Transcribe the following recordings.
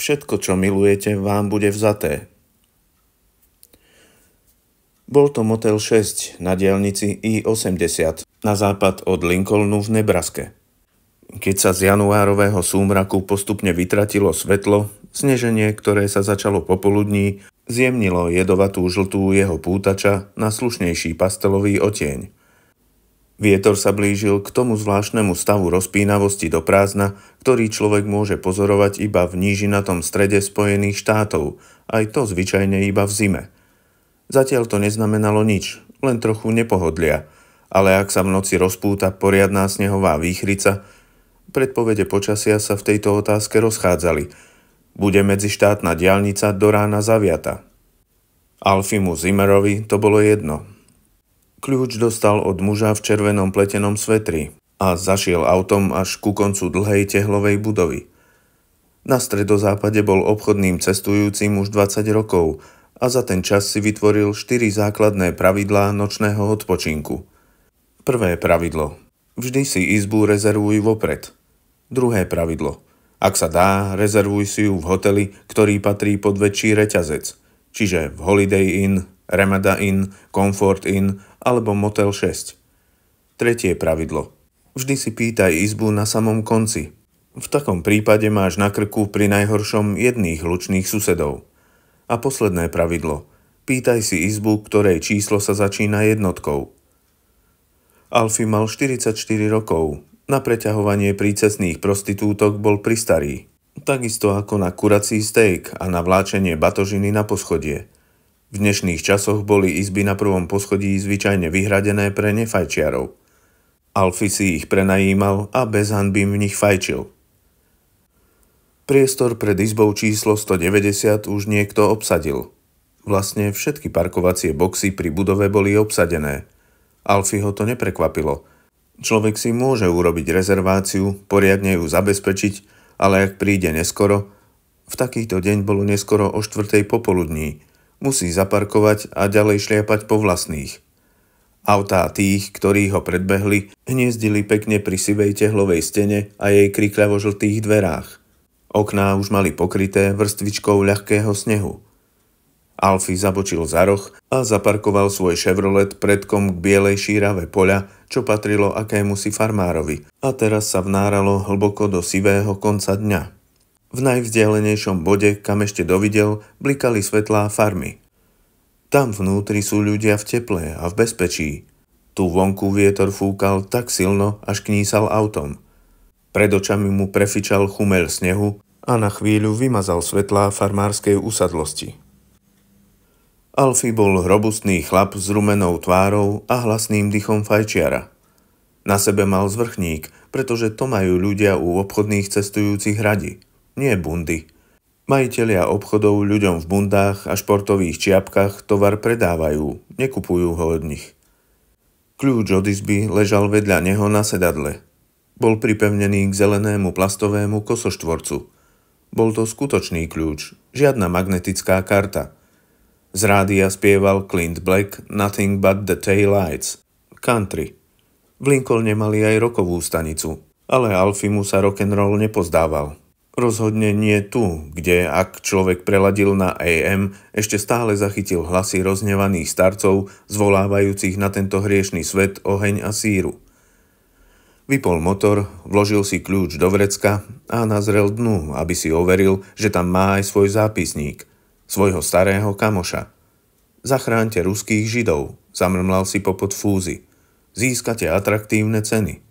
všetko, čo milujete, vám bude vzaté. Bol to motel 6 na dielnici I-80 na západ od Lincolnu v Nebraske. Keď sa z januárového súmraku postupne vytratilo svetlo, sneženie, ktoré sa začalo popoludní, zjemnilo jedovatú žltú jeho pútača na slušnejší pastelový oteň. Vietor sa blížil k tomu zvláštnemu stavu rozpínavosti do prázdna, ktorý človek môže pozorovať iba v nížinatom strede Spojených štátov, aj to zvyčajne iba v zime. Zatiaľ to neznamenalo nič, len trochu nepohodlia, ale ak sa v noci rozpúta poriadná snehová výchrica, predpovede počasia sa v tejto otázke rozchádzali. Bude medzištátna diálnica do rána zaviata. Alfimu Zimmerovi to bolo jedno – Kľúč dostal od muža v červenom pletenom svetri a zašiel autom až ku koncu dlhej tehlovej budovy. Na stredozápade bol obchodným cestujúcim už 20 rokov a za ten čas si vytvoril 4 základné pravidlá nočného odpočinku. Prvé pravidlo. Vždy si izbu rezervuj vopred. Druhé pravidlo. Ak sa dá, rezervuj si ju v hoteli, ktorý patrí pod väčší reťazec, čiže v Holiday Inn, Remada Inn, Comfort Inn alebo Motel 6. Tretie pravidlo. Vždy si pýtaj izbu na samom konci. V takom prípade máš na krku pri najhoršom jedných hlučných susedov. A posledné pravidlo. Pýtaj si izbu, ktorej číslo sa začína jednotkou. Alfy mal 44 rokov. Na preťahovanie prícesných prostitútok bol pristarý. Takisto ako na kurací steak a na vláčenie batožiny na poschodie – v dnešných časoch boli izby na prvom poschodí zvyčajne vyhradené pre nefajčiarov. Alfy si ich prenajímal a bez hanby v nich fajčil. Priestor pred izbou číslo 190 už niekto obsadil. Vlastne všetky parkovacie boxy pri budove boli obsadené. Alfy ho to neprekvapilo. Človek si môže urobiť rezerváciu, poriadne ju zabezpečiť, ale ak príde neskoro, v takýto deň bolo neskoro o štvrtej popoludní – musí zaparkovať a ďalej šliapať po vlastných. Autá tých, ktorí ho predbehli, hniezdili pekne pri sivej tehlovej stene a jej krikľavo-žltých dverách. Okná už mali pokryté vrstvičkou ľahkého snehu. Alfy zabočil za roh a zaparkoval svoj Chevrolet predkom k bielej šírave poľa, čo patrilo akémusi farmárovi a teraz sa vnáralo hlboko do sivého konca dňa. V najvzdialenejšom bode, kam ešte dovidel, blikali svetlá farmy. Tam vnútri sú ľudia v teple a v bezpečí. Tu vonku vietor fúkal tak silno, až knísal autom. Pred očami mu prefičal chumel snehu a na chvíľu vymazal svetlá farmárskej usadlosti. Alfy bol robustný chlap s rumenou tvárou a hlasným dychom fajčiara. Na sebe mal zvrchník, pretože to majú ľudia u obchodných cestujúcich radi – nie bundy. Majiteľia obchodov ľuďom v bundách a športových čiapkách tovar predávajú, nekupujú ho od nich. Kľúč od izby ležal vedľa neho na sedadle. Bol pripevnený k zelenému plastovému kosoštvorcu. Bol to skutočný kľúč, žiadna magnetická karta. Z rádia spieval Clint Black Nothing but the tail lights. Country. V Lincolne mali aj rokovú stanicu, ale Alfimu sa rock'n'roll nepozdával. Rozhodne nie tu, kde, ak človek preladil na AM, ešte stále zachytil hlasy roznevaných starcov, zvolávajúcich na tento hriešný svet oheň a síru. Vypol motor, vložil si kľúč do vrecka a nazrel dnu, aby si overil, že tam má aj svoj zápisník, svojho starého kamoša. Zachránte ruských židov, zamrmlal si po podfúzi. Získate atraktívne ceny.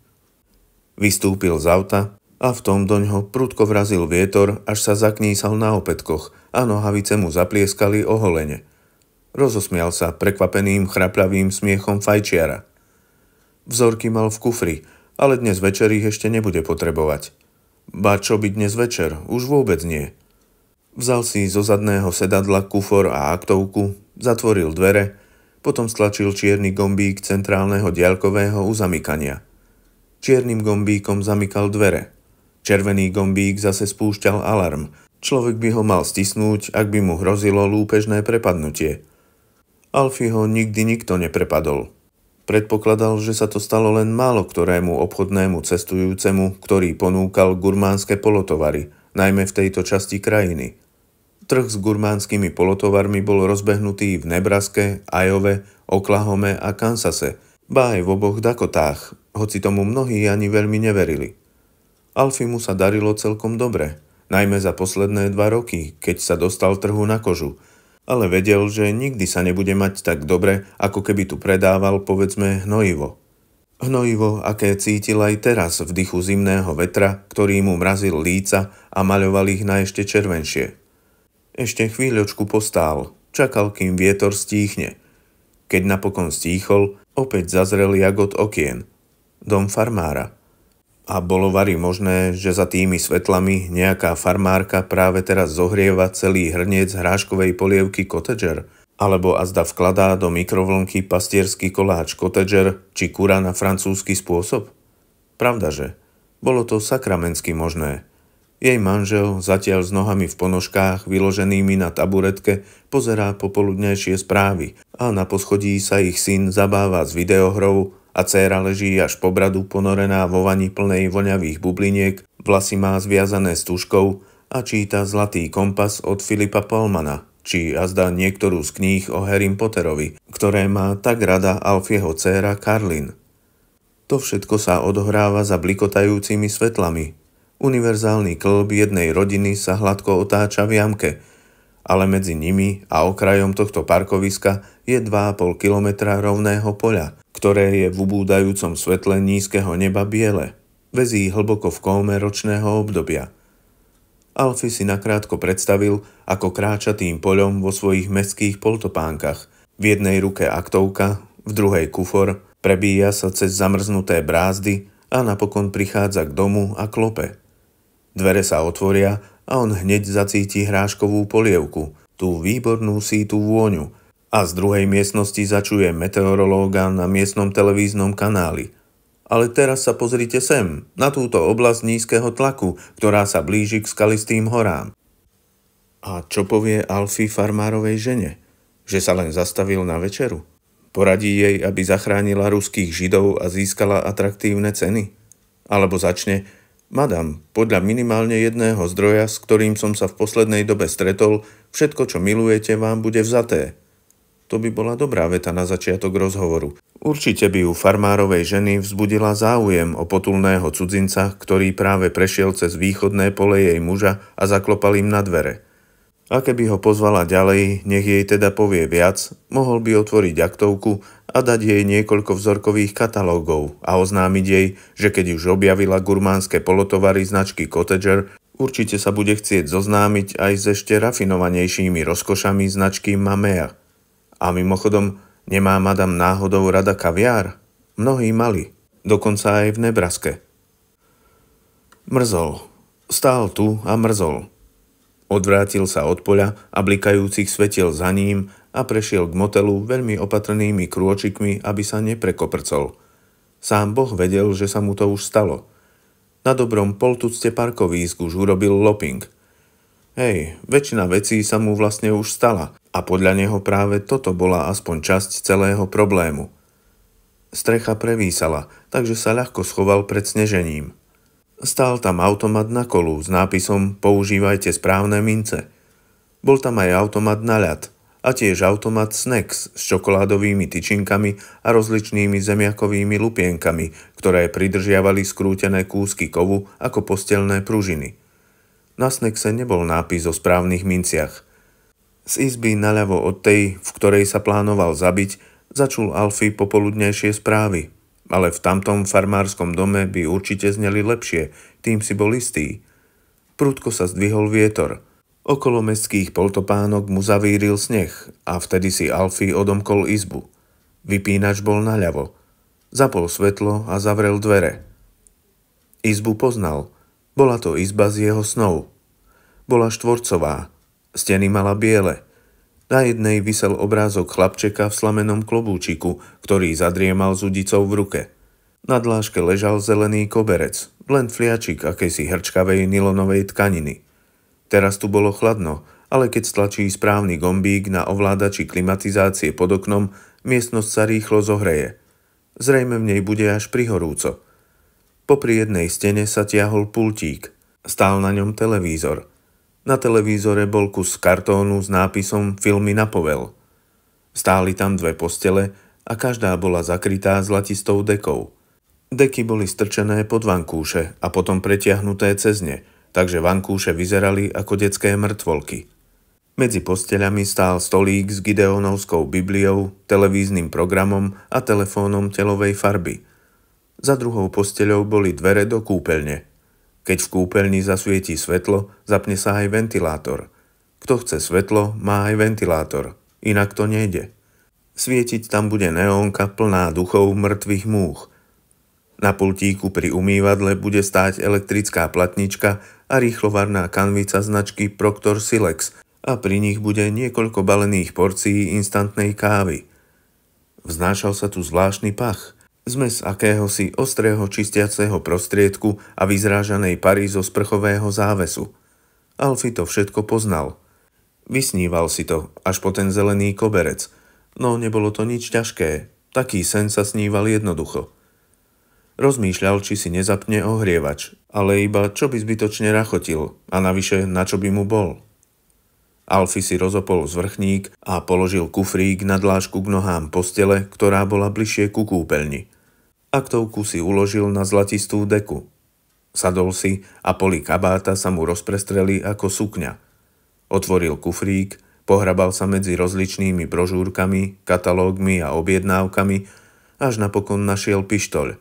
Vystúpil z auta, a v tom do ňoho prudko vrazil vietor, až sa zaknísal na opätkoch a nohavice mu zaplieskali oholene. Rozosmial sa prekvapeným chraplavým smiechom fajčiara. Vzorky mal v kufri, ale dnes večer ich ešte nebude potrebovať. Ba čo by dnes večer, už vôbec nie. Vzal si zo zadného sedadla kufor a aktovku, zatvoril dvere, potom stlačil čierny gombík centrálneho diaľkového uzamykania. Čiernym gombíkom zamykal dvere – Červený gombík zase spúšťal alarm. Človek by ho mal stisnúť, ak by mu hrozilo lúpežné prepadnutie. Alfie ho nikdy nikto neprepadol. Predpokladal, že sa to stalo len málo ktorému obchodnému cestujúcemu, ktorý ponúkal gurmánske polotovary, najmä v tejto časti krajiny. Trh s gurmánskymi polotovarmi bol rozbehnutý v Nebraske, Ajove, Oklahome a Kansase, ba aj v oboch Dakotách, hoci tomu mnohí ani veľmi neverili. Alfimu sa darilo celkom dobre, najmä za posledné dva roky, keď sa dostal trhu na kožu, ale vedel, že nikdy sa nebude mať tak dobre, ako keby tu predával, povedzme, hnojivo. Hnojivo, aké cítil aj teraz v dychu zimného vetra, ktorý mu mrazil líca a maľoval ich na ešte červenšie. Ešte chvíľočku postál, čakal, kým vietor stíchne. Keď napokon stíchol, opäť zazrel jagod okien. Dom farmára a bolo varí možné, že za tými svetlami nejaká farmárka práve teraz zohrieva celý hrniec hráškovej polievky Cottager, alebo azda vkladá do mikrovlnky pastierský koláč Cottager či kura na francúzsky spôsob? Pravdaže, bolo to sakramensky možné. Jej manžel, zatiaľ s nohami v ponožkách, vyloženými na taburetke, pozerá popoludnejšie správy a na poschodí sa ich syn zabáva s videohrou a dcéra leží až po bradu ponorená vo vani plnej voňavých bubliniek, vlasy má zviazané stužkou a číta Zlatý kompas od Filipa Polmana, či azda niektorú z kníh o Harry Potterovi, ktoré má tak rada Alfieho dcéra Karlin. To všetko sa odohráva za blikotajúcimi svetlami. Univerzálny klb jednej rodiny sa hladko otáča v jamke – ale medzi nimi a okrajom tohto parkoviska je 2,5 kilometra rovného poľa, ktoré je v ubúdajúcom svetle nízkeho neba biele. Vezí hlboko v kóme ročného obdobia. Alfy si nakrátko predstavil, ako kráča tým poľom vo svojich mestských poltopánkach. V jednej ruke aktovka, v druhej kufor, prebíja sa cez zamrznuté brázdy a napokon prichádza k domu a klope. Dvere sa otvoria a on hneď zacíti hráškovú polievku, tú výbornú sítú vôňu, a z druhej miestnosti začuje meteorológa na miestnom televíznom kanáli. Ale teraz sa pozrite sem, na túto oblasť nízkeho tlaku, ktorá sa blíži k skalistým horám. A čo povie Alfie farmárovej žene? Že sa len zastavil na večeru? Poradí jej, aby zachránila ruských židov a získala atraktívne ceny? Alebo začne, Madam, podľa minimálne jedného zdroja, s ktorým som sa v poslednej dobe stretol, všetko, čo milujete, vám bude vzaté. To by bola dobrá veta na začiatok rozhovoru. Určite by u farmárovej ženy vzbudila záujem o potulného cudzinca, ktorý práve prešiel cez východné pole jej muža a zaklopal im na dvere. A keby ho pozvala ďalej, nech jej teda povie viac, mohol by otvoriť aktovku a dať jej niekoľko vzorkových katalógov a oznámiť jej, že keď už objavila gurmánske polotovary značky Cottager, určite sa bude chcieť zoznámiť aj s ešte rafinovanejšími rozkošami značky Mamea. A mimochodom, nemá madam náhodou rada kaviár? Mnohí mali, dokonca aj v Nebraske. Mrzol. Stál tu a mrzol. Odvrátil sa od poľa a blikajúcich svetiel za ním a prešiel k motelu veľmi opatrnými krôčikmi, aby sa neprekoprcol. Sám Boh vedel, že sa mu to už stalo. Na dobrom poltucte parkovísk už urobil loping. Hej, väčšina vecí sa mu vlastne už stala, a podľa neho práve toto bola aspoň časť celého problému. Strecha prevísala, takže sa ľahko schoval pred snežením. Stál tam automat na kolu s nápisom Používajte správne mince. Bol tam aj automat na ľad a tiež automat Snacks s čokoládovými tyčinkami a rozličnými zemiakovými lupienkami, ktoré pridržiavali skrútené kúsky kovu ako postelné pružiny. Na Snackse nebol nápis o správnych minciach – z izby naľavo od tej, v ktorej sa plánoval zabiť, začul Alfy popoludnejšie správy. Ale v tamtom farmárskom dome by určite zneli lepšie, tým si bol istý. Prudko sa zdvihol vietor. Okolo mestských poltopánok mu zavíril sneh a vtedy si Alfy odomkol izbu. Vypínač bol naľavo. Zapol svetlo a zavrel dvere. Izbu poznal. Bola to izba z jeho snov. Bola štvorcová, Steny mala biele. Na jednej vysel obrázok chlapčeka v slamenom klobúčiku, ktorý zadriemal s udicou v ruke. Na dláške ležal zelený koberec, len fliačik akejsi hrčkavej nilonovej tkaniny. Teraz tu bolo chladno, ale keď stlačí správny gombík na ovládači klimatizácie pod oknom, miestnosť sa rýchlo zohreje. Zrejme v nej bude až prihorúco. Popri jednej stene sa tiahol pultík. Stál na ňom televízor. Na televízore bol kus kartónu s nápisom Filmy na povel. Stáli tam dve postele a každá bola zakrytá zlatistou dekou. Deky boli strčené pod vankúše a potom pretiahnuté cez ne, takže vankúše vyzerali ako detské mŕtvolky. Medzi posteľami stál stolík s Gideonovskou bibliou, televíznym programom a telefónom telovej farby. Za druhou posteľou boli dvere do kúpeľne – keď v kúpeľni zasvietí svetlo, zapne sa aj ventilátor. Kto chce svetlo, má aj ventilátor. Inak to nejde. Svietiť tam bude neónka plná duchov mŕtvych múch. Na pultíku pri umývadle bude stáť elektrická platnička a rýchlovarná kanvica značky Proctor Silex a pri nich bude niekoľko balených porcií instantnej kávy. Vznášal sa tu zvláštny pach – sme z akéhosi ostrého čistiaceho prostriedku a vyzrážanej pary zo sprchového závesu. Alfi to všetko poznal. Vysníval si to, až po ten zelený koberec. No nebolo to nič ťažké, taký sen sa sníval jednoducho. Rozmýšľal, či si nezapne ohrievač, ale iba čo by zbytočne rachotil a navyše na čo by mu bol. Alfy si rozopol zvrchník a položil kufrík na dlážku k nohám postele, ktorá bola bližšie ku kúpeľni. Aktovku si uložil na zlatistú deku. Sadol si a poli kabáta sa mu rozprestreli ako sukňa. Otvoril kufrík, pohrabal sa medzi rozličnými brožúrkami, katalógmi a objednávkami, až napokon našiel pištoľ.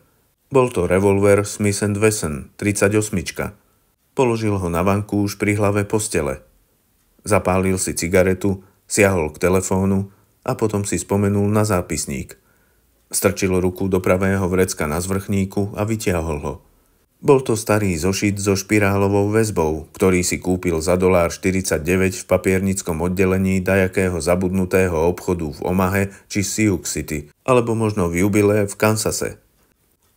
Bol to revolver Smith Wesson 38. Položil ho na vankúš pri hlave postele – Zapálil si cigaretu, siahol k telefónu a potom si spomenul na zápisník. Strčil ruku do pravého vrecka na zvrchníku a vytiahol ho. Bol to starý zošit so špirálovou väzbou, ktorý si kúpil za dolár 49 v papiernickom oddelení dajakého zabudnutého obchodu v Omahe či Sioux City, alebo možno v Jubile v Kansase.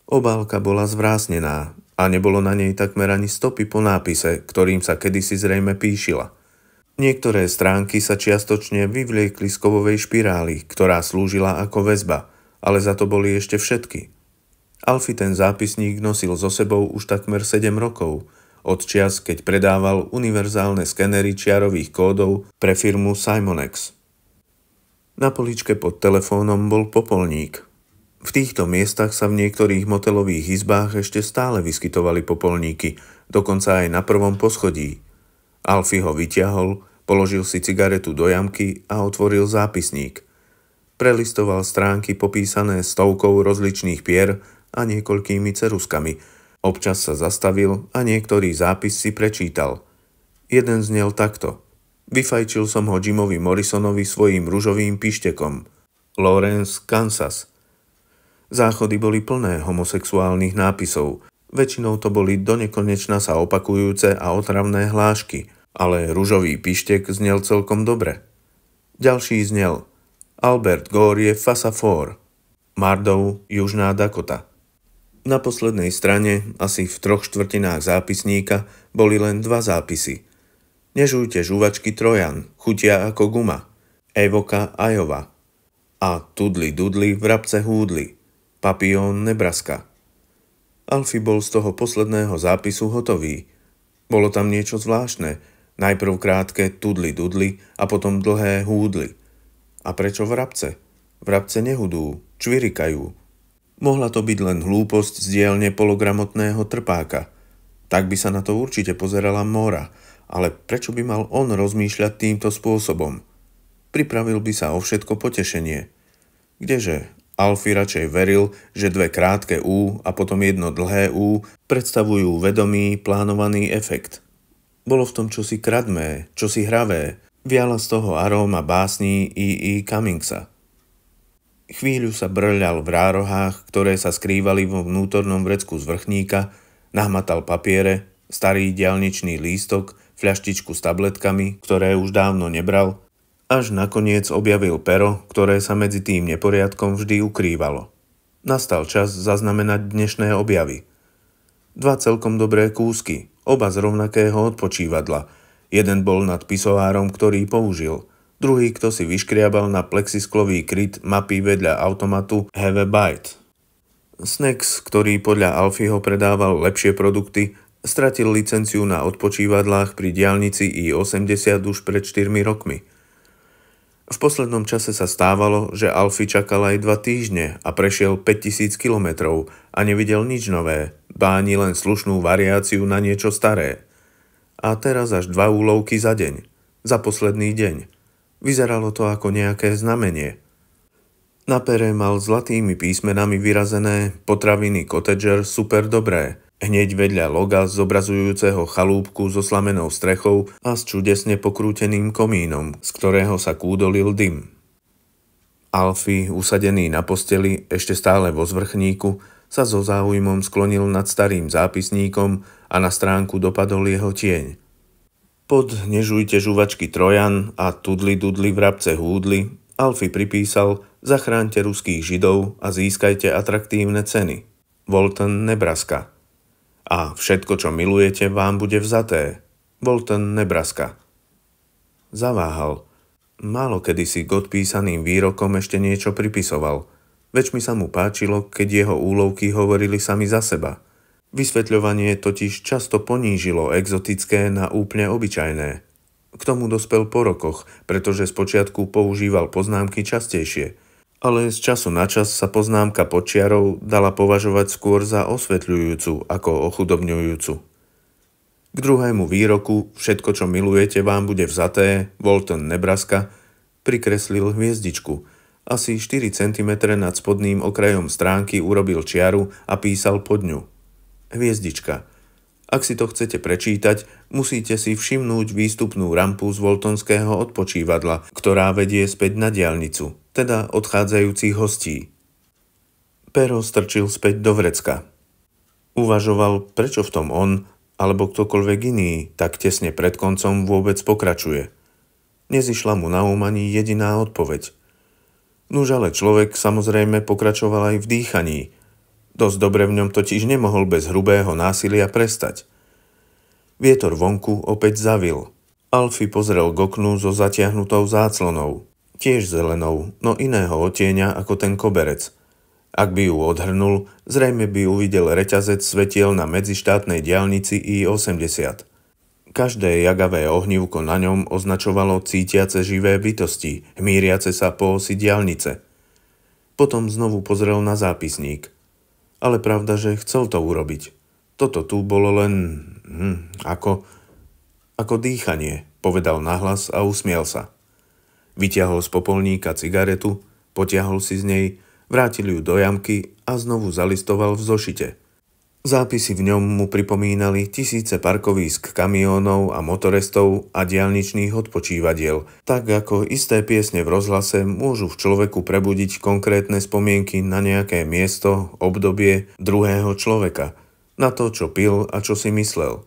Obálka bola zvrásnená a nebolo na nej takmer ani stopy po nápise, ktorým sa kedysi zrejme píšila – Niektoré stránky sa čiastočne vyvliekli z kovovej špirály, ktorá slúžila ako väzba, ale za to boli ešte všetky. Alfie ten zápisník nosil so sebou už takmer 7 rokov, od čias, keď predával univerzálne skenery čiarových kódov pre firmu Simonex. Na poličke pod telefónom bol popolník. V týchto miestach sa v niektorých motelových izbách ešte stále vyskytovali popolníky, dokonca aj na prvom poschodí. Alfie ho vyťahol Položil si cigaretu do jamky a otvoril zápisník. Prelistoval stránky popísané stovkou rozličných pier a niekoľkými ceruskami. Občas sa zastavil a niektorý zápis si prečítal. Jeden znel takto. Vyfajčil som ho Jimovi Morrisonovi svojim ružovým pištekom. Lawrence, Kansas. Záchody boli plné homosexuálnych nápisov. Väčšinou to boli donekonečna sa opakujúce a otravné hlášky – ale rúžový pištek znel celkom dobre. Ďalší znel Albert Gore je Fasafor, Mardov Južná Dakota. Na poslednej strane, asi v troch štvrtinách zápisníka, boli len dva zápisy. Nežujte žuvačky Trojan, chutia ako guma. Evoka Ajova. A Tudli Dudli v rabce húdli. Papión Nebraska. Alfie bol z toho posledného zápisu hotový. Bolo tam niečo zvláštne – Najprv krátke tudli dudli a potom dlhé húdli. A prečo vrabce? Vrabce nehudú, čvirikajú. Mohla to byť len hlúposť z dielne pologramotného trpáka. Tak by sa na to určite pozerala Mora, ale prečo by mal on rozmýšľať týmto spôsobom? Pripravil by sa o všetko potešenie. Kdeže, Alfy radšej veril, že dve krátke U a potom jedno dlhé U predstavujú vedomý, plánovaný efekt. Bolo v tom čosi kradné, čosi hravé, viala z toho aróma básní I. I. Cummingsa. Chvíľu sa brľal v rárohách, ktoré sa skrývali vo vnútornom vrecku z vrchníka, nahmatal papiere, starý dialničný lístok, fľaštičku s tabletkami, ktoré už dávno nebral, až nakoniec objavil pero, ktoré sa medzi tým neporiadkom vždy ukrývalo. Nastal čas zaznamenať dnešné objavy. Dva celkom dobré kúsky, Oba z rovnakého odpočívadla. Jeden bol nad pisovárom, ktorý použil. Druhý, kto si vyškriabal na plexisklový kryt mapy vedľa automatu Have a Bite. Snacks, ktorý podľa Alfieho predával lepšie produkty, stratil licenciu na odpočívadlách pri diálnici I-80 už pred 4 rokmi. V poslednom čase sa stávalo, že Alfie čakal aj 2 týždne a prešiel 5000 kilometrov a nevidel nič nové báni len slušnú variáciu na niečo staré. A teraz až dva úlovky za deň, za posledný deň. Vyzeralo to ako nejaké znamenie. Na pere mal zlatými písmenami vyrazené potraviny Cottager super dobré, hneď vedľa loga zobrazujúceho chalúbku so slamenou strechou a s čudesne pokrúteným komínom, z ktorého sa kúdolil dym. Alfy, usadený na posteli, ešte stále vo zvrchníku, sa so záujmom sklonil nad starým zápisníkom a na stránku dopadol jeho tieň. Pod nežujte žuvačky Trojan a tudli dudli rabce húdli Alfy pripísal zachránte ruských židov a získajte atraktívne ceny. Volton, Nebraska. A všetko, čo milujete, vám bude vzaté. Volton, Nebraska. Zaváhal. Málo kedy si k odpísaným výrokom ešte niečo pripisoval – Veď mi sa mu páčilo, keď jeho úlovky hovorili sami za seba. Vysvetľovanie totiž často ponížilo exotické na úplne obyčajné. K tomu dospel po rokoch, pretože spočiatku používal poznámky častejšie. Ale z času na čas sa poznámka počiarov dala považovať skôr za osvetľujúcu ako ochudobňujúcu. K druhému výroku Všetko, čo milujete, vám bude vzaté, Volton, Nebraska, prikreslil hviezdičku – asi 4 cm nad spodným okrajom stránky urobil čiaru a písal pod ňu. Hviezdička. Ak si to chcete prečítať, musíte si všimnúť výstupnú rampu z Voltonského odpočívadla, ktorá vedie späť na diálnicu, teda odchádzajúcich hostí. Pero strčil späť do vrecka. Uvažoval, prečo v tom on, alebo ktokoľvek iný, tak tesne pred koncom vôbec pokračuje. Nezišla mu na úmaní um jediná odpoveď – Nuž ale človek samozrejme pokračoval aj v dýchaní. Dosť dobre v ňom totiž nemohol bez hrubého násilia prestať. Vietor vonku opäť zavil. Alfy pozrel k oknu so zatiahnutou záclonou, tiež zelenou, no iného otieňa ako ten koberec – ak by ju odhrnul, zrejme by uvidel reťazec svetiel na medzištátnej diálnici I-80. Každé jagavé ohnívko na ňom označovalo cítiace živé bytosti, hmíriace sa po osi diálnice. Potom znovu pozrel na zápisník. Ale pravda, že chcel to urobiť. Toto tu bolo len... Hm, ako... Ako dýchanie, povedal nahlas a usmiel sa. Vyťahol z popolníka cigaretu, potiahol si z nej, vrátil ju do jamky a znovu zalistoval v zošite – Zápisy v ňom mu pripomínali tisíce parkovísk kamiónov a motorestov a diálničných odpočívadiel, tak ako isté piesne v rozhlase môžu v človeku prebudiť konkrétne spomienky na nejaké miesto, obdobie druhého človeka, na to, čo pil a čo si myslel.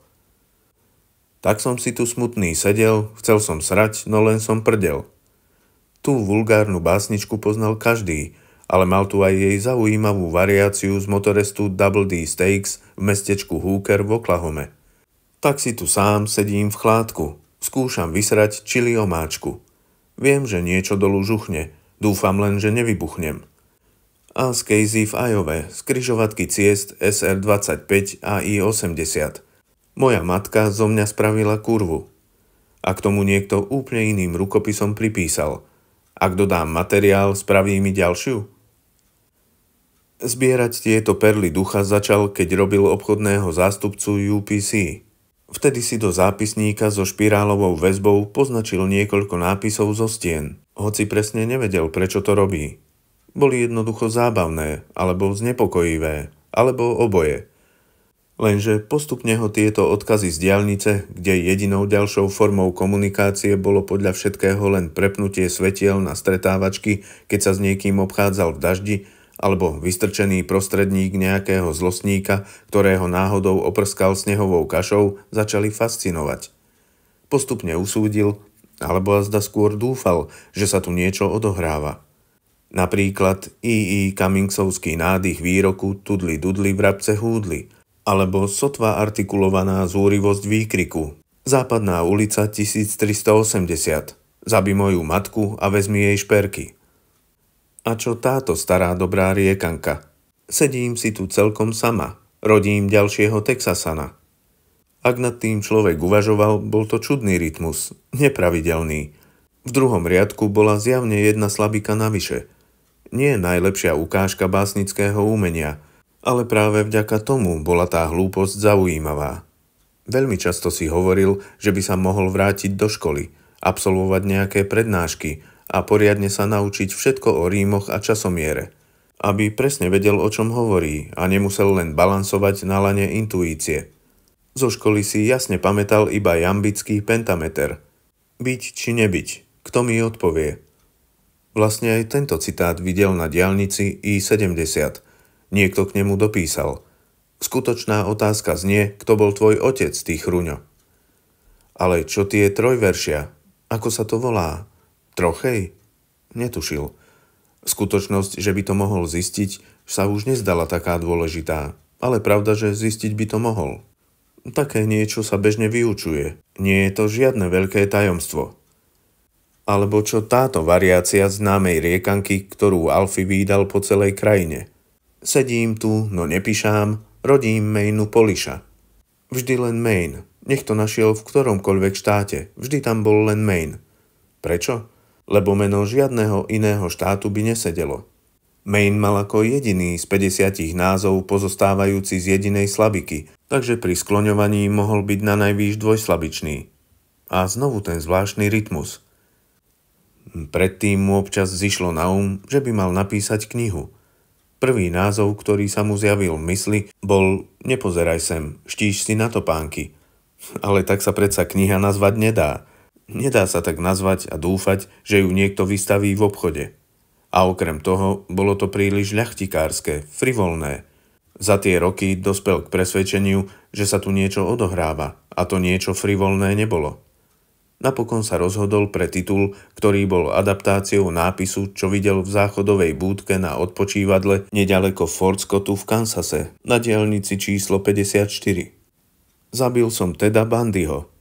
Tak som si tu smutný sedel, chcel som srať, no len som prdel. Tú vulgárnu básničku poznal každý – ale mal tu aj jej zaujímavú variáciu z motorestu Double D Stakes v mestečku Hooker v Oklahome. Tak si tu sám sedím v chládku, skúšam vysrať čili omáčku. Viem, že niečo dolu žuchne, dúfam len, že nevybuchnem. A z Casey v Ajove, z križovatky ciest SR25 a I80. Moja matka zo mňa spravila kurvu. A k tomu niekto úplne iným rukopisom pripísal. Ak dodám materiál, spraví mi ďalšiu? Zbierať tieto perly ducha začal, keď robil obchodného zástupcu UPC. Vtedy si do zápisníka so špirálovou väzbou poznačil niekoľko nápisov zo stien, hoci presne nevedel, prečo to robí. Boli jednoducho zábavné, alebo znepokojivé, alebo oboje. Lenže postupne ho tieto odkazy z diaľnice, kde jedinou ďalšou formou komunikácie bolo podľa všetkého len prepnutie svetiel na stretávačky, keď sa s niekým obchádzal v daždi, alebo vystrčený prostredník nejakého zlostníka, ktorého náhodou oprskal snehovou kašou, začali fascinovať. Postupne usúdil, alebo azda skôr dúfal, že sa tu niečo odohráva. Napríklad I.I. Cummingsovský nádych výroku tudli dudli rabce húdli, alebo sotva artikulovaná zúrivosť výkriku. Západná ulica 1380. Zabi moju matku a vezmi jej šperky. A čo táto stará dobrá riekanka? Sedím si tu celkom sama, rodím ďalšieho Texasana. Ak nad tým človek uvažoval, bol to čudný rytmus, nepravidelný. V druhom riadku bola zjavne jedna slabika navyše. Nie najlepšia ukážka básnického umenia, ale práve vďaka tomu bola tá hlúposť zaujímavá. Veľmi často si hovoril, že by sa mohol vrátiť do školy, absolvovať nejaké prednášky, a poriadne sa naučiť všetko o rímoch a časomiere, aby presne vedel, o čom hovorí a nemusel len balansovať na lane intuície. Zo školy si jasne pamätal iba jambický pentameter. Byť či nebyť, kto mi odpovie? Vlastne aj tento citát videl na diálnici I-70. Niekto k nemu dopísal. Skutočná otázka znie, kto bol tvoj otec, tých chruňo. Ale čo tie trojveršia? Ako sa to volá? Trochej? Netušil. Skutočnosť, že by to mohol zistiť, sa už nezdala taká dôležitá, ale pravda, že zistiť by to mohol. Také niečo sa bežne vyučuje. Nie je to žiadne veľké tajomstvo. Alebo čo táto variácia známej riekanky, ktorú Alfy výdal po celej krajine. Sedím tu, no nepíšam, rodím Mainu Poliša. Vždy len main, Nech to našiel v ktoromkoľvek štáte. Vždy tam bol len Prečo? Prečo? lebo meno žiadného iného štátu by nesedelo. Maine mal ako jediný z 50 názov pozostávajúci z jedinej slabiky, takže pri skloňovaní mohol byť na najvýš dvojslabičný. A znovu ten zvláštny rytmus. Predtým mu občas zišlo na um, že by mal napísať knihu. Prvý názov, ktorý sa mu zjavil v mysli, bol Nepozeraj sem, štíš si na topánky. Ale tak sa predsa kniha nazvať nedá – Nedá sa tak nazvať a dúfať, že ju niekto vystaví v obchode. A okrem toho, bolo to príliš ľachtikárske, frivolné. Za tie roky dospel k presvedčeniu, že sa tu niečo odohráva a to niečo frivolné nebolo. Napokon sa rozhodol pre titul, ktorý bol adaptáciou nápisu, čo videl v záchodovej búdke na odpočívadle nedaleko Fort Scottu v Kansase, na dielnici číslo 54. Zabil som teda Bandyho,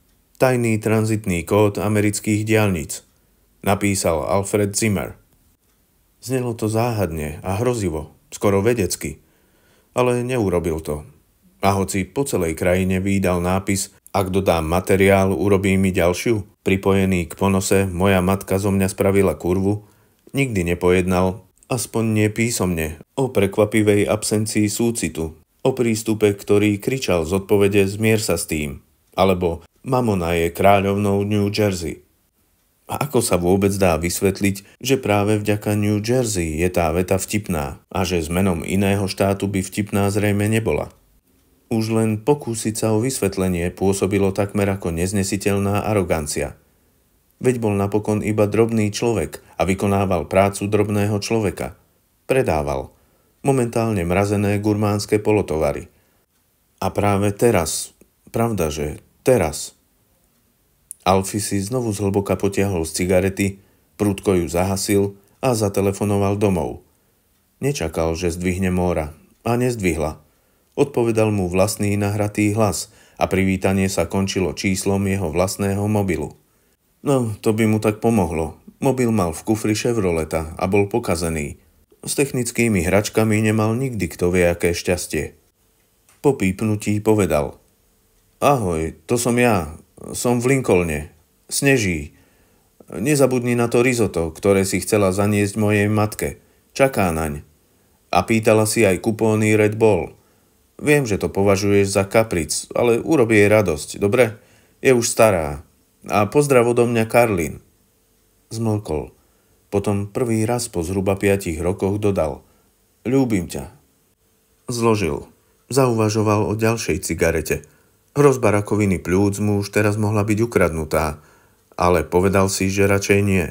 tajný tranzitný kód amerických diálnic, napísal Alfred Zimmer. Znelo to záhadne a hrozivo, skoro vedecky, ale neurobil to. A hoci po celej krajine výdal nápis Ak dodám materiál, urobí mi ďalšiu, pripojený k ponose Moja matka zo mňa spravila kurvu, nikdy nepojednal, aspoň nie písomne, o prekvapivej absencii súcitu, o prístupe, ktorý kričal z odpovede Zmier sa s tým, alebo Mamona je kráľovnou New Jersey. A ako sa vôbec dá vysvetliť, že práve vďaka New Jersey je tá veta vtipná a že zmenom iného štátu by vtipná zrejme nebola? Už len pokúsiť sa o vysvetlenie pôsobilo takmer ako neznesiteľná arogancia. Veď bol napokon iba drobný človek a vykonával prácu drobného človeka. Predával. Momentálne mrazené gurmánske polotovary. A práve teraz, pravda že teraz, Alfie si znovu zhlboka potiahol z cigarety, prudko ju zahasil a zatelefonoval domov. Nečakal, že zdvihne Móra a nezdvihla. Odpovedal mu vlastný nahratý hlas a privítanie sa končilo číslom jeho vlastného mobilu. No, to by mu tak pomohlo. Mobil mal v kufri Chevroleta a bol pokazený. S technickými hračkami nemal nikdy kto vie aké šťastie. Po pípnutí povedal. Ahoj, to som ja, som v Lincolne. Sneží. Nezabudni na to rizoto, ktoré si chcela zaniesť mojej matke. Čaká naň. A pýtala si aj kupóny Red Bull. Viem, že to považuješ za kapric, ale urobí jej radosť, dobre? Je už stará. A pozdrav odo mňa Karlin. Zmlkol. Potom prvý raz po zhruba piatich rokoch dodal. Ľúbim ťa. Zložil. Zauvažoval o ďalšej cigarete – Hrozba rakoviny plúc mu už teraz mohla byť ukradnutá, ale povedal si, že radšej nie.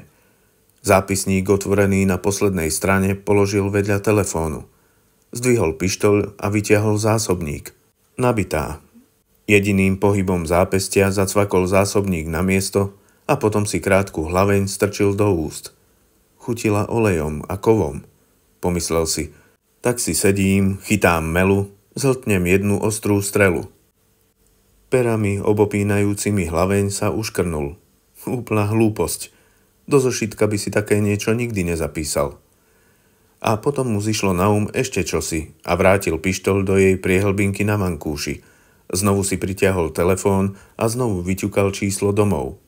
Zápisník otvorený na poslednej strane položil vedľa telefónu. Zdvihol pištoľ a vytiahol zásobník. Nabitá. Jediným pohybom zápestia zacvakol zásobník na miesto a potom si krátku hlaveň strčil do úst. Chutila olejom a kovom. Pomyslel si, tak si sedím, chytám melu, zhltnem jednu ostrú strelu – perami obopínajúcimi hlaveň sa uškrnul. Úplná hlúposť. Do zošitka by si také niečo nikdy nezapísal. A potom mu zišlo na um ešte čosi a vrátil pištol do jej priehlbinky na mankúši. Znovu si pritiahol telefón a znovu vyťukal číslo domov.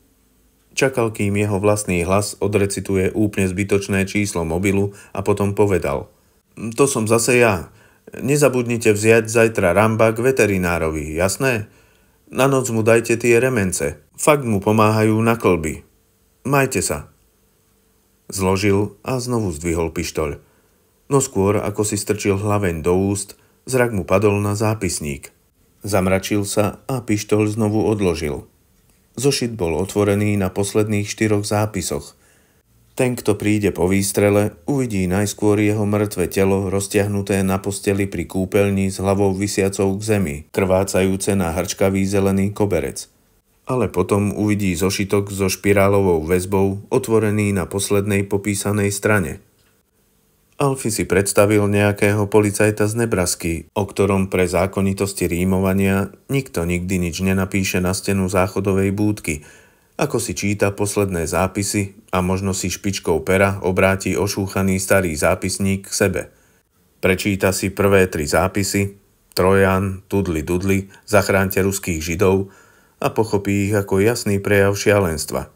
Čakal, kým jeho vlastný hlas odrecituje úplne zbytočné číslo mobilu a potom povedal. To som zase ja. Nezabudnite vziať zajtra ramba k veterinárovi, jasné? Na noc mu dajte tie remence. Fakt mu pomáhajú na klby. Majte sa. Zložil a znovu zdvihol pištoľ. No skôr, ako si strčil hlaveň do úst, zrak mu padol na zápisník. Zamračil sa a pištoľ znovu odložil. Zošit bol otvorený na posledných štyroch zápisoch – ten, kto príde po výstrele, uvidí najskôr jeho mŕtve telo roztiahnuté na posteli pri kúpeľni s hlavou vysiacou k zemi, krvácajúce na hrčkavý zelený koberec. Ale potom uvidí zošitok so špirálovou väzbou otvorený na poslednej popísanej strane. Alfi si predstavil nejakého policajta z Nebrasky, o ktorom pre zákonitosti rímovania nikto nikdy nič nenapíše na stenu záchodovej búdky – ako si číta posledné zápisy a možno si špičkou pera obráti ošúchaný starý zápisník k sebe. Prečíta si prvé tri zápisy, Trojan, Tudli Dudli, zachránte ruských židov a pochopí ich ako jasný prejav šialenstva.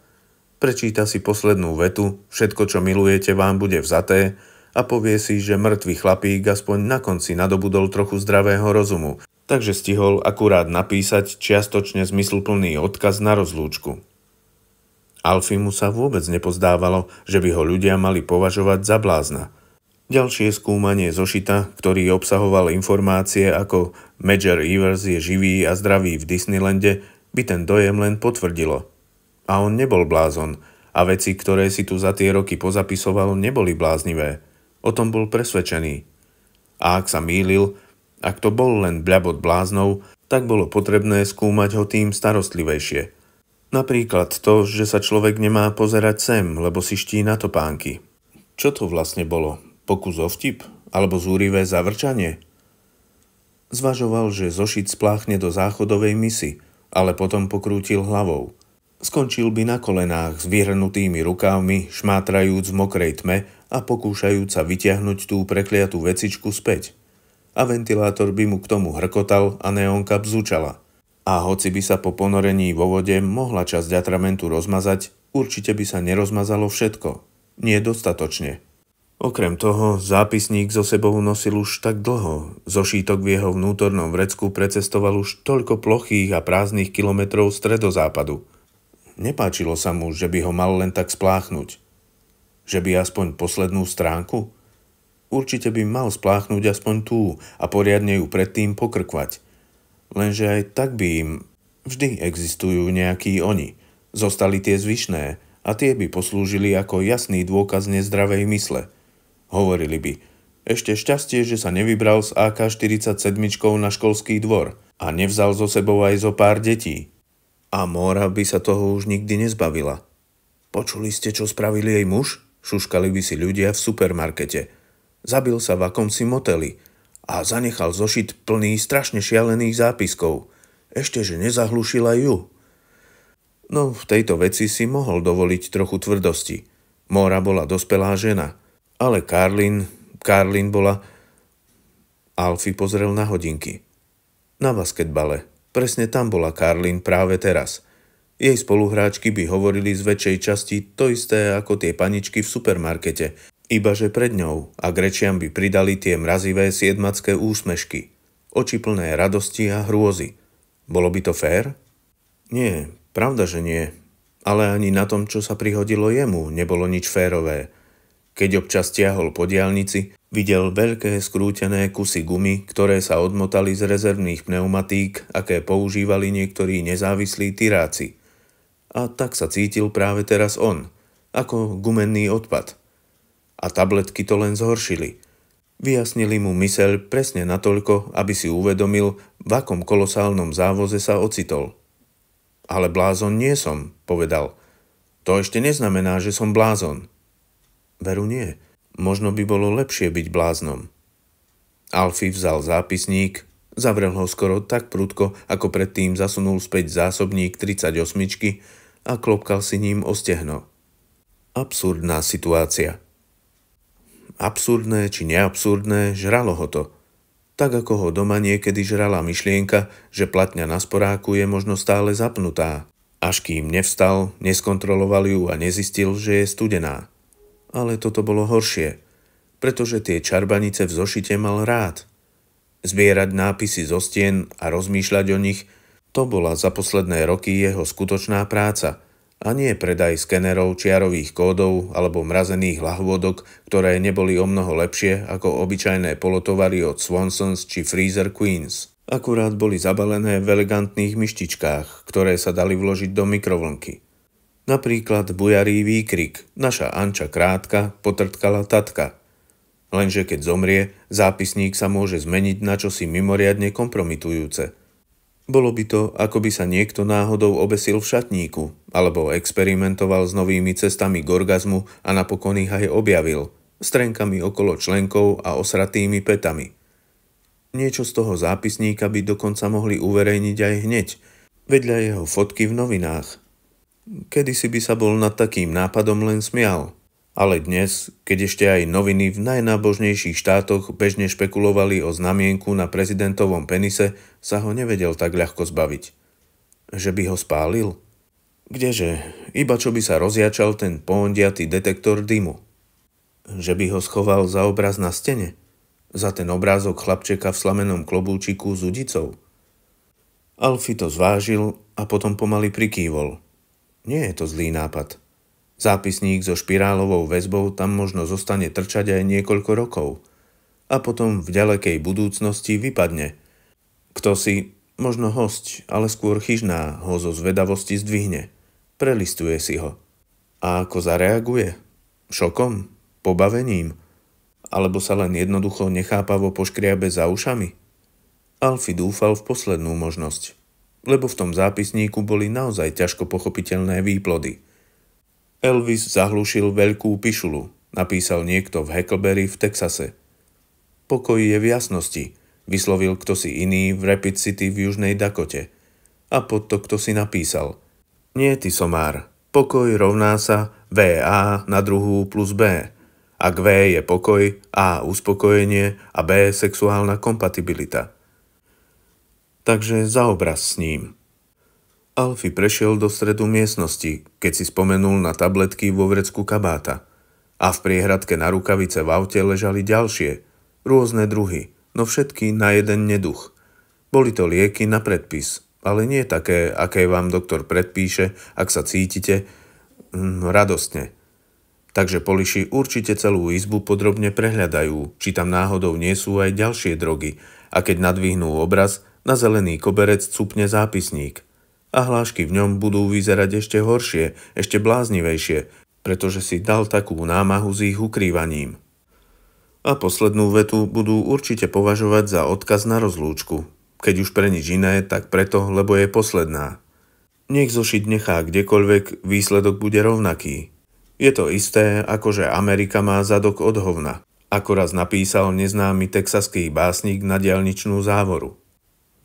Prečíta si poslednú vetu, všetko čo milujete vám bude vzaté a povie si, že mŕtvý chlapík aspoň na konci nadobudol trochu zdravého rozumu, takže stihol akurát napísať čiastočne zmysluplný odkaz na rozlúčku. Alfimu sa vôbec nepozdávalo, že by ho ľudia mali považovať za blázna. Ďalšie skúmanie zošita, ktorý obsahoval informácie ako Major Evers je živý a zdravý v Disneylande, by ten dojem len potvrdilo. A on nebol blázon a veci, ktoré si tu za tie roky pozapisoval, neboli bláznivé. O tom bol presvedčený. A ak sa mýlil, ak to bol len bľabot bláznov, tak bolo potrebné skúmať ho tým starostlivejšie – Napríklad to, že sa človek nemá pozerať sem, lebo si ští na topánky. Čo to vlastne bolo? Pokus o vtip? Alebo zúrivé zavrčanie? Zvažoval, že zošit spláchne do záchodovej misy, ale potom pokrútil hlavou. Skončil by na kolenách s vyhrnutými rukávmi, šmátrajúc v mokrej tme a pokúšajúc sa vyťahnuť tú prekliatú vecičku späť. A ventilátor by mu k tomu hrkotal a neonka bzučala – a hoci by sa po ponorení vo vode mohla časť atramentu rozmazať, určite by sa nerozmazalo všetko. Nie dostatočne. Okrem toho, zápisník so sebou nosil už tak dlho. Zošítok v jeho vnútornom vrecku precestoval už toľko plochých a prázdnych kilometrov stredozápadu. Nepáčilo sa mu, že by ho mal len tak spláchnuť. Že by aspoň poslednú stránku? Určite by mal spláchnuť aspoň tú a poriadne ju predtým pokrkvať – Lenže aj tak by im vždy existujú nejakí oni. Zostali tie zvyšné a tie by poslúžili ako jasný dôkaz nezdravej mysle. Hovorili by, ešte šťastie, že sa nevybral s AK-47 na školský dvor a nevzal zo sebou aj zo pár detí. A Mora by sa toho už nikdy nezbavila. Počuli ste, čo spravili jej muž? Šuškali by si ľudia v supermarkete. Zabil sa v akomsi moteli – a zanechal zošit plný strašne šialených zápiskov. Ešte, že nezahlušila ju. No, v tejto veci si mohol dovoliť trochu tvrdosti. Mora bola dospelá žena, ale Karlin, Karlin bola... Alfie pozrel na hodinky. Na basketbale. Presne tam bola Karlin práve teraz. Jej spoluhráčky by hovorili z väčšej časti to isté ako tie paničky v supermarkete, Ibaže pred ňou a grečiam by pridali tie mrazivé siedmacké úsmešky, oči plné radosti a hrôzy. Bolo by to fér? Nie, pravda, že nie. Ale ani na tom, čo sa prihodilo jemu, nebolo nič férové. Keď občas tiahol po diálnici, videl veľké skrútené kusy gumy, ktoré sa odmotali z rezervných pneumatík, aké používali niektorí nezávislí tyráci. A tak sa cítil práve teraz on, ako gumenný odpad – a tabletky to len zhoršili. Vyjasnili mu myseľ presne natoľko, aby si uvedomil, v akom kolosálnom závoze sa ocitol. Ale blázon nie som, povedal. To ešte neznamená, že som blázon. Veru nie. Možno by bolo lepšie byť bláznom. Alfi vzal zápisník, zavrel ho skoro tak prudko, ako predtým zasunul späť zásobník 38 a klopkal si ním o stehno. Absurdná situácia absurdné či neabsurdné, žralo ho to. Tak ako ho doma niekedy žrala myšlienka, že platňa na sporáku je možno stále zapnutá. Až kým nevstal, neskontroloval ju a nezistil, že je studená. Ale toto bolo horšie, pretože tie čarbanice v zošite mal rád. Zbierať nápisy zo stien a rozmýšľať o nich, to bola za posledné roky jeho skutočná práca – a nie predaj skenerov čiarových kódov alebo mrazených lahvodok, ktoré neboli o mnoho lepšie ako obyčajné polotovary od Swansons či Freezer Queens. Akurát boli zabalené v elegantných myštičkách, ktoré sa dali vložiť do mikrovlnky. Napríklad bujarý výkrik, naša Anča krátka potrtkala tatka. Lenže keď zomrie, zápisník sa môže zmeniť na čosi mimoriadne kompromitujúce – bolo by to, ako by sa niekto náhodou obesil v šatníku, alebo experimentoval s novými cestami k orgazmu a napokon ich aj objavil, s trenkami okolo členkov a osratými petami. Niečo z toho zápisníka by dokonca mohli uverejniť aj hneď, vedľa jeho fotky v novinách. si by sa bol nad takým nápadom len smial – ale dnes, keď ešte aj noviny v najnábožnejších štátoch bežne špekulovali o znamienku na prezidentovom penise, sa ho nevedel tak ľahko zbaviť. Že by ho spálil? Kdeže, iba čo by sa rozjačal ten pondiatý detektor dymu. Že by ho schoval za obraz na stene? Za ten obrázok chlapčeka v slamenom klobúčiku s udicou? Alfie to zvážil a potom pomaly prikývol. Nie je to zlý nápad. Zápisník so špirálovou väzbou tam možno zostane trčať aj niekoľko rokov a potom v ďalekej budúcnosti vypadne. Kto si, možno hosť, ale skôr chyžná, ho zo zvedavosti zdvihne. Prelistuje si ho. A ako zareaguje? Šokom? Pobavením? Alebo sa len jednoducho nechápavo poškriabe za ušami? Alfy dúfal v poslednú možnosť, lebo v tom zápisníku boli naozaj ťažko pochopiteľné výplody – Elvis zahlušil veľkú pišulu, napísal niekto v Heckleberry v Texase. Pokoj je v jasnosti, vyslovil kto si iný v Rapid City v Južnej Dakote. A pod to kto si napísal. Nie ty somár, pokoj rovná sa VA na druhú plus B. Ak V je pokoj, A uspokojenie a B sexuálna kompatibilita. Takže zaobraz s ním. Alfy prešiel do stredu miestnosti, keď si spomenul na tabletky vo vrecku kabáta. A v priehradke na rukavice v aute ležali ďalšie, rôzne druhy, no všetky na jeden neduch. Boli to lieky na predpis, ale nie také, aké vám doktor predpíše, ak sa cítite mm, radostne. Takže poliši určite celú izbu podrobne prehľadajú, či tam náhodou nie sú aj ďalšie drogy a keď nadvihnú obraz, na zelený koberec cupne zápisník – a hlášky v ňom budú vyzerať ešte horšie, ešte bláznivejšie, pretože si dal takú námahu s ich ukrývaním. A poslednú vetu budú určite považovať za odkaz na rozlúčku. Keď už pre nič iné, tak preto, lebo je posledná. Nech zošiť nechá kdekoľvek, výsledok bude rovnaký. Je to isté, ako že Amerika má zadok od hovna, ako raz napísal neznámy texaský básnik na dialničnú závoru.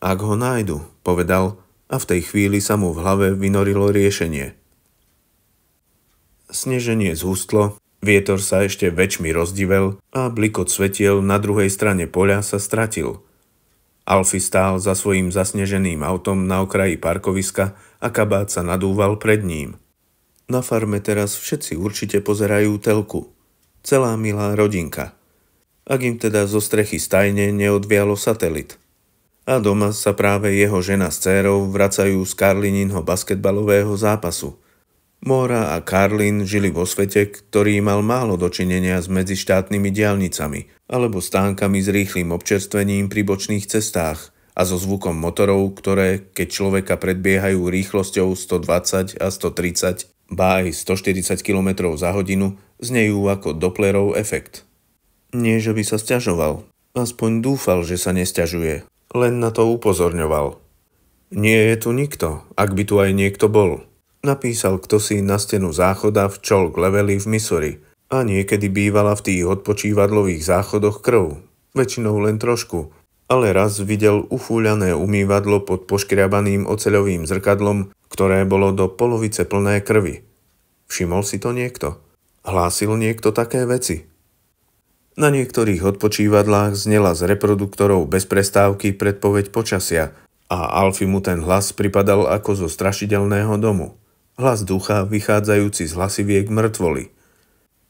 Ak ho nájdu, povedal, a v tej chvíli sa mu v hlave vynorilo riešenie. Sneženie zhustlo, vietor sa ešte väčšmi rozdivel a blikot svetiel na druhej strane poľa sa stratil. Alfy stál za svojim zasneženým autom na okraji parkoviska a kabát sa nadúval pred ním. Na farme teraz všetci určite pozerajú telku. Celá milá rodinka. Ak im teda zo strechy stajne neodvialo satelit – a doma sa práve jeho žena s dcérou vracajú z Karlininho basketbalového zápasu. Mora a Karlin žili vo svete, ktorý mal málo dočinenia s medzištátnymi diálnicami alebo stánkami s rýchlým občerstvením pri bočných cestách a so zvukom motorov, ktoré, keď človeka predbiehajú rýchlosťou 120 a 130, ba aj 140 km za hodinu, znejú ako Dopplerov efekt. Nie, že by sa sťažoval. Aspoň dúfal, že sa nesťažuje, len na to upozorňoval. Nie je tu nikto, ak by tu aj niekto bol. Napísal kto si na stenu záchoda v Chalk Leveli v Missouri a niekedy bývala v tých odpočívadlových záchodoch krv, väčšinou len trošku, ale raz videl ufúľané umývadlo pod poškriabaným oceľovým zrkadlom, ktoré bolo do polovice plné krvi. Všimol si to niekto? Hlásil niekto také veci? Na niektorých odpočívadlách znela z reproduktorov bez prestávky predpoveď počasia a Alfie mu ten hlas pripadal ako zo strašidelného domu. Hlas ducha vychádzajúci z hlasiviek mŕtvoli.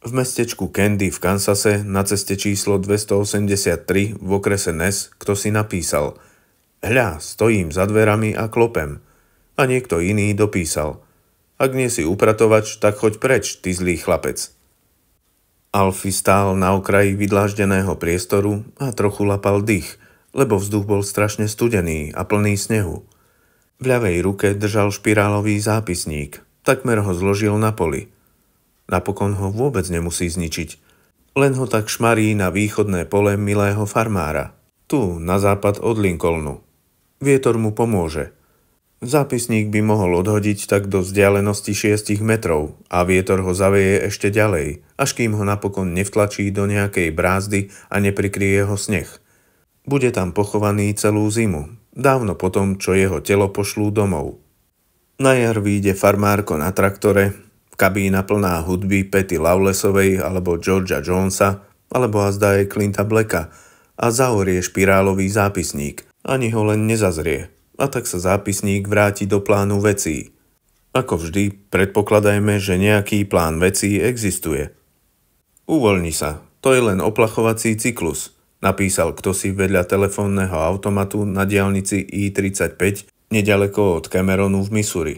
V mestečku Candy v Kansase na ceste číslo 283 v okrese Nes kto si napísal Hľa, stojím za dverami a klopem. A niekto iný dopísal Ak nie si upratovač, tak choď preč, ty zlý chlapec. Alfy stál na okraji vydláždeného priestoru a trochu lapal dých, lebo vzduch bol strašne studený a plný snehu. V ľavej ruke držal špirálový zápisník, takmer ho zložil na poli. Napokon ho vôbec nemusí zničiť. Len ho tak šmarí na východné pole milého farmára. Tu, na západ od Lincolnu. Vietor mu pomôže – Zápisník by mohol odhodiť tak do vzdialenosti 6 metrov a vietor ho zavieje ešte ďalej, až kým ho napokon nevtlačí do nejakej brázdy a neprikryje ho sneh. Bude tam pochovaný celú zimu, dávno potom, čo jeho telo pošlú domov. Na jar vyjde farmárko na traktore, kabína plná hudby Petty Lawlessovej alebo Georgia Jonesa, alebo azda aj Clinta Blacka a zahorie špirálový zápisník, ani ho len nezazrie – a tak sa zápisník vráti do plánu vecí. Ako vždy, predpokladajme, že nejaký plán vecí existuje. Uvoľni sa, to je len oplachovací cyklus, napísal kto si vedľa telefónneho automatu na diálnici I-35 nedaleko od Cameronu v Missouri.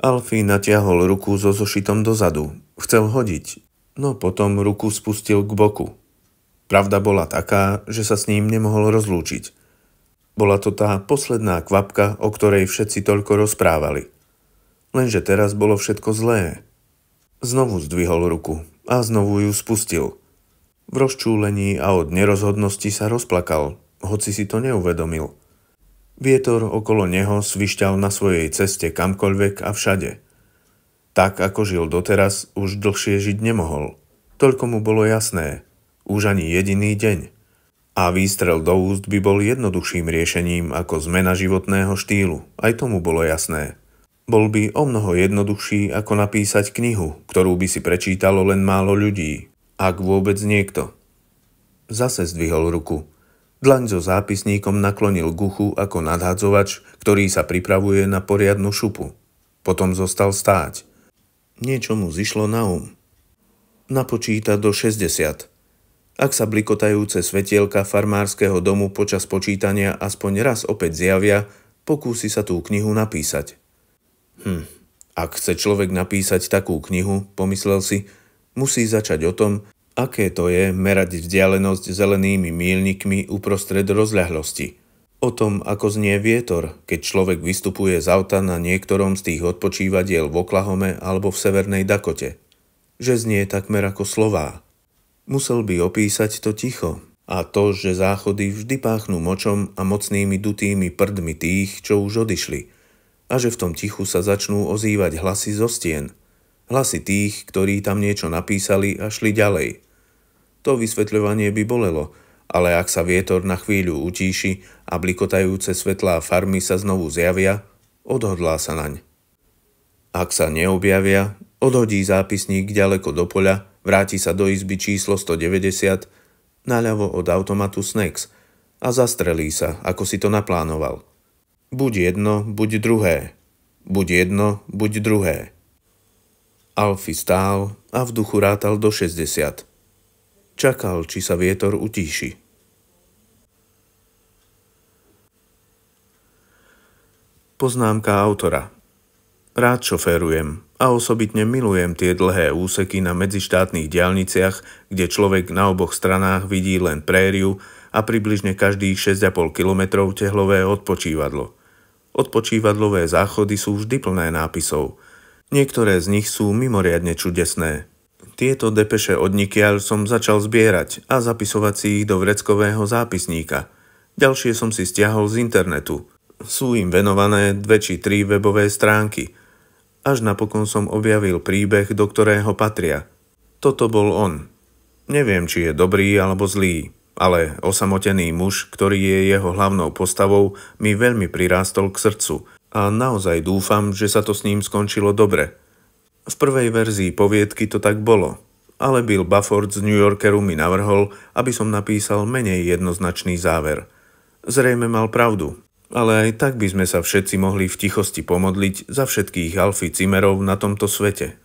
Alfie natiahol ruku so zošitom dozadu. Chcel hodiť, no potom ruku spustil k boku. Pravda bola taká, že sa s ním nemohol rozlúčiť – bola to tá posledná kvapka, o ktorej všetci toľko rozprávali. Lenže teraz bolo všetko zlé. Znovu zdvihol ruku a znovu ju spustil. V rozčúlení a od nerozhodnosti sa rozplakal, hoci si to neuvedomil. Vietor okolo neho svišťal na svojej ceste kamkoľvek a všade. Tak, ako žil doteraz, už dlhšie žiť nemohol. Toľko mu bolo jasné. Už ani jediný deň. A výstrel do úst by bol jednoduchším riešením ako zmena životného štýlu, aj tomu bolo jasné. Bol by o mnoho jednoduchší ako napísať knihu, ktorú by si prečítalo len málo ľudí, ak vôbec niekto. Zase zdvihol ruku. Dlaň so zápisníkom naklonil guchu ako nadhadzovač, ktorý sa pripravuje na poriadnu šupu. Potom zostal stáť. Niečo mu zišlo na um. Napočíta do 60 ak sa blikotajúce svetielka farmárskeho domu počas počítania aspoň raz opäť zjavia, pokúsi sa tú knihu napísať. Hm, ak chce človek napísať takú knihu, pomyslel si, musí začať o tom, aké to je merať vzdialenosť zelenými mílnikmi uprostred rozľahlosti. O tom, ako znie vietor, keď človek vystupuje z auta na niektorom z tých odpočívadiel v Oklahome alebo v Severnej Dakote. Že znie takmer ako slová. Musel by opísať to ticho a to, že záchody vždy páchnú močom a mocnými dutými prdmi tých, čo už odišli a že v tom tichu sa začnú ozývať hlasy zo stien, hlasy tých, ktorí tam niečo napísali a šli ďalej. To vysvetľovanie by bolelo, ale ak sa vietor na chvíľu utíši a blikotajúce svetlá farmy sa znovu zjavia, odhodlá sa naň. Ak sa neobjavia, odhodí zápisník ďaleko do poľa Vráti sa do izby číslo 190, naľavo od automatu Snex a zastrelí sa, ako si to naplánoval. Buď jedno, buď druhé. Buď jedno, buď druhé. Alfy stál a v duchu rátal do 60. Čakal, či sa vietor utíši. Poznámka autora – Rád šoferujem a osobitne milujem tie dlhé úseky na medzištátnych diaľniciach, kde človek na oboch stranách vidí len prériu a približne každých 6,5 km tehlové odpočívadlo. Odpočívadlové záchody sú vždy plné nápisov. Niektoré z nich sú mimoriadne čudesné. Tieto depeše odnikiaľ som začal zbierať a zapisovať si ich do vreckového zápisníka. Ďalšie som si stiahol z internetu. Sú im venované dve či tri webové stránky – až napokon som objavil príbeh, do ktorého patria. Toto bol on. Neviem, či je dobrý alebo zlý, ale osamotený muž, ktorý je jeho hlavnou postavou, mi veľmi prirástol k srdcu a naozaj dúfam, že sa to s ním skončilo dobre. V prvej verzii poviedky to tak bolo, ale Bill Bufford z New Yorkeru mi navrhol, aby som napísal menej jednoznačný záver. Zrejme mal pravdu, ale aj tak by sme sa všetci mohli v tichosti pomodliť za všetkých Alfy Cimerov na tomto svete,